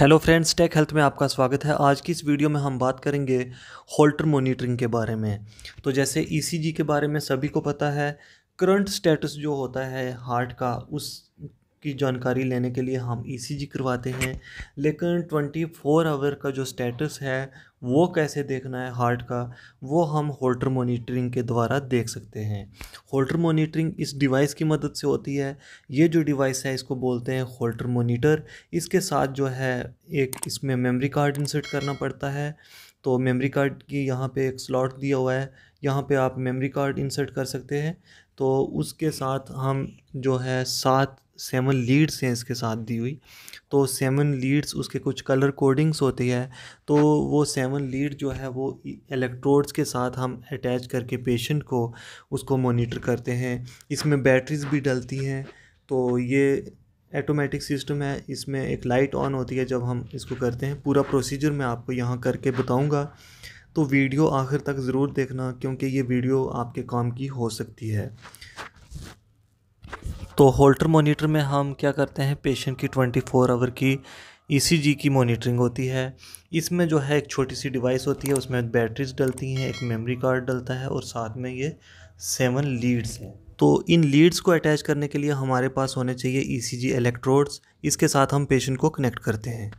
hello friends take health में आपका स्वागत है आज की इस वीडियो में हम बात करेंगे होल्टर मॉनिटरिंग के बारे में तो जैसे ईसीजी e के बारे में सभी को पता है करंट स्टेटस जो होता है हार्ट का उस की जानकारी लेने के लिए हम ईसीजी e करवाते हैं लेकिन 24 आवर का जो स्टेटस है वो कैसे देखना है हार्ट का वो हम होल्टर मॉनिटरिंग के द्वारा देख सकते हैं होल्टर मॉनिटरिंग इस डिवाइस की मदद से होती है ये जो डिवाइस है इसको बोलते हैं होल्टर मॉनिटर इसके साथ जो है एक इसमें मेमोरी कार्ड इंसर्ट करना पड़ता है तो मेमोरी कार्ड की यहाँ पे एक स्लॉट दिया हुआ है यहाँ पे आप मेमोरी कार्ड इंसर्ट कर सकते हैं तो उसके साथ हम जो है सात सेवन लीड्स हैं इसके साथ दी हुई तो सेवन लीड्स उसके कुछ कलर कोडिंग्स होती है तो वो सेवन लीड जो है वो इलेक्ट्रोड्स के साथ हम अटैच करके पेशेंट को उसको मॉनिटर करते हैं इसमें बैटरीज भी डलती हैं तो ये ऑटोमेटिक सिस्टम है इसमें एक लाइट ऑन होती है जब हम इसको करते हैं पूरा प्रोसीजर मैं आपको यहाँ करके बताऊँगा तो वीडियो आखिर तक ज़रूर देखना क्योंकि ये वीडियो आपके काम की हो सकती है तो होल्टर मॉनिटर में हम क्या करते हैं पेशेंट की 24 फोर आवर की ईसीजी e की मॉनिटरिंग होती है इसमें जो है एक छोटी सी डिवाइस होती है उसमें बैटरीज डलती हैं एक मेमोरी कार्ड डलता है और साथ में ये सेवन लीड्स हैं तो इन लीड्स को अटैच करने के लिए हमारे पास होने चाहिए ईसीजी e इलेक्ट्रोड्स इसके साथ हम पेशेंट को कनेक्ट करते हैं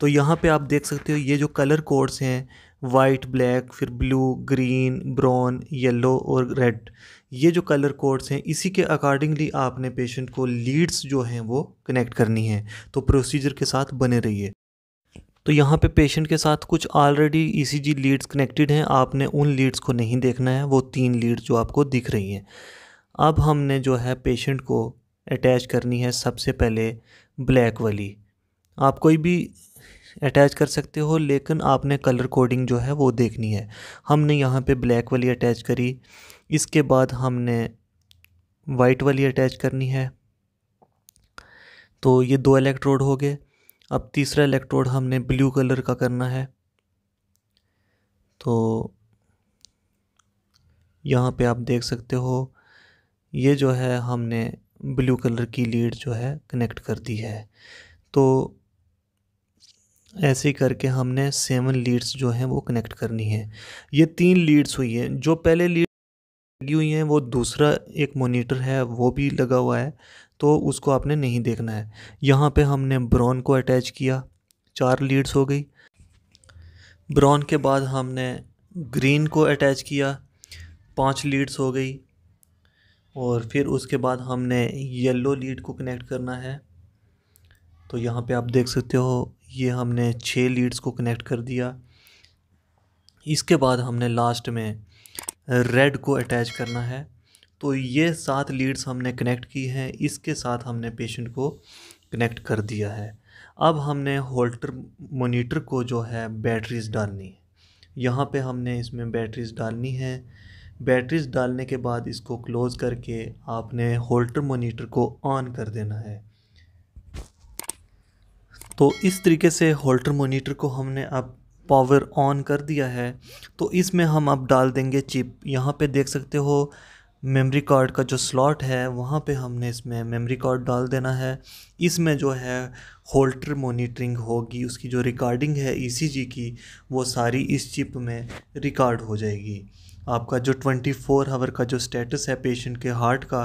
तो यहाँ पे आप देख सकते हो ये जो कलर कोड्स हैं वाइट ब्लैक फिर ब्लू ग्रीन ब्राउन येलो और रेड ये जो कलर कोड्स हैं इसी के अकॉर्डिंगली आपने पेशेंट को लीड्स जो हैं वो कनेक्ट करनी है तो प्रोसीजर के साथ बने रहिए तो यहाँ पे पेशेंट के साथ कुछ ऑलरेडी ईसीजी लीड्स कनेक्टेड हैं आपने उन लीड्स को नहीं देखना है वो तीन लीड्स जो आपको दिख रही हैं अब हमने जो है पेशेंट को अटैच करनी है सबसे पहले ब्लैक वाली आप कोई भी अटैच कर सकते हो लेकिन आपने कलर कोडिंग जो है वो देखनी है हमने यहाँ पे ब्लैक वाली अटैच करी इसके बाद हमने वाइट वाली अटैच करनी है तो ये दो इलेक्ट्रोड हो गए अब तीसरा इलेक्ट्रोड हमने ब्लू कलर का करना है तो यहाँ पे आप देख सकते हो ये जो है हमने ब्लू कलर की लीड जो है कनेक्ट कर दी है तो ऐसे करके हमने सेवन लीड्स जो हैं वो कनेक्ट करनी है ये तीन लीड्स हुई हैं जो पहले लीड लगी हुई हैं वो दूसरा एक मोनीटर है वो भी लगा हुआ है तो उसको आपने नहीं देखना है यहाँ पे हमने ब्रॉन को अटैच किया चार लीड्स हो गई ब्रॉन के बाद हमने ग्रीन को अटैच किया पांच लीड्स हो गई और फिर उसके बाद हमने येलो लीड को कनेक्ट करना है तो यहाँ पे आप देख सकते हो ये हमने छः लीड्स को कनेक्ट कर दिया इसके बाद हमने लास्ट में रेड को अटैच करना है तो ये सात लीड्स हमने कनेक्ट की हैं इसके साथ हमने पेशेंट को कनेक्ट कर दिया है अब हमने होल्टर मोनीटर को जो है बैटरीज डालनी है यहाँ पर हमने इसमें बैटरीज डालनी है बैटरीज डालने के बाद इसको क्लोज़ करके आपने होल्टर मोनीटर को ऑन कर देना है तो इस तरीके से होल्टर मोनीटर को हमने अब पावर ऑन कर दिया है तो इसमें हम अब डाल देंगे चिप यहाँ पे देख सकते हो मेमोरी कार्ड का जो स्लॉट है वहाँ पे हमने इसमें मेमोरी कार्ड डाल देना है इसमें जो है होल्टर मॉनिटरिंग होगी उसकी जो रिकॉर्डिंग है ईसीजी e की वो सारी इस चिप में रिकॉर्ड हो जाएगी आपका जो ट्वेंटी फोर आवर का जो स्टेटस है पेशेंट के हार्ट का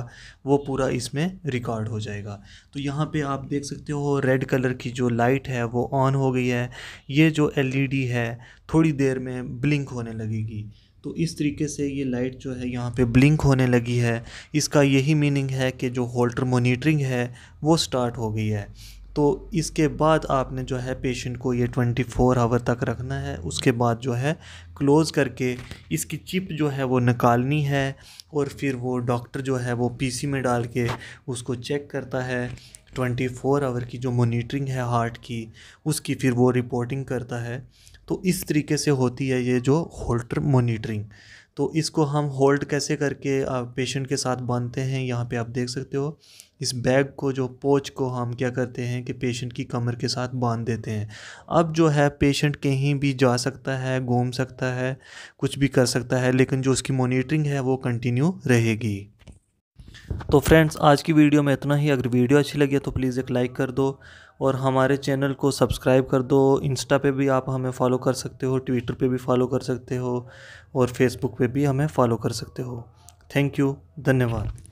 वो पूरा इसमें रिकॉर्ड हो जाएगा तो यहाँ पे आप देख सकते हो रेड कलर की जो लाइट है वो ऑन हो गई है ये जो एलईडी e है थोड़ी देर में ब्लिंक होने लगेगी तो इस तरीके से ये लाइट जो है यहाँ पे ब्लिंक होने लगी है इसका यही मीनिंग है कि जो होल्टर मोनीटरिंग है वो स्टार्ट हो गई है तो इसके बाद आपने जो है पेशेंट को ये 24 आवर तक रखना है उसके बाद जो है क्लोज़ करके इसकी चिप जो है वो निकालनी है और फिर वो डॉक्टर जो है वो पीसी में डाल के उसको चेक करता है 24 आवर की जो मोनीटरिंग है हार्ट की उसकी फिर वो रिपोर्टिंग करता है तो इस तरीके से होती है ये जो होल्टर मोनीटरिंग तो इसको हम होल्ड कैसे करके पेशेंट के साथ बांधते हैं यहाँ पे आप देख सकते हो इस बैग को जो पोच को हम क्या करते हैं कि पेशेंट की कमर के साथ बांध देते हैं अब जो है पेशेंट कहीं भी जा सकता है घूम सकता है कुछ भी कर सकता है लेकिन जो उसकी मॉनिटरिंग है वो कंटिन्यू रहेगी तो फ्रेंड्स आज की वीडियो में इतना ही अगर वीडियो अच्छी लगी तो प्लीज़ एक लाइक कर दो और हमारे चैनल को सब्सक्राइब कर दो इंस्टा पे भी आप हमें फॉलो कर सकते हो ट्विटर पे भी फॉलो कर सकते हो और फेसबुक पे भी हमें फॉलो कर सकते हो थैंक यू धन्यवाद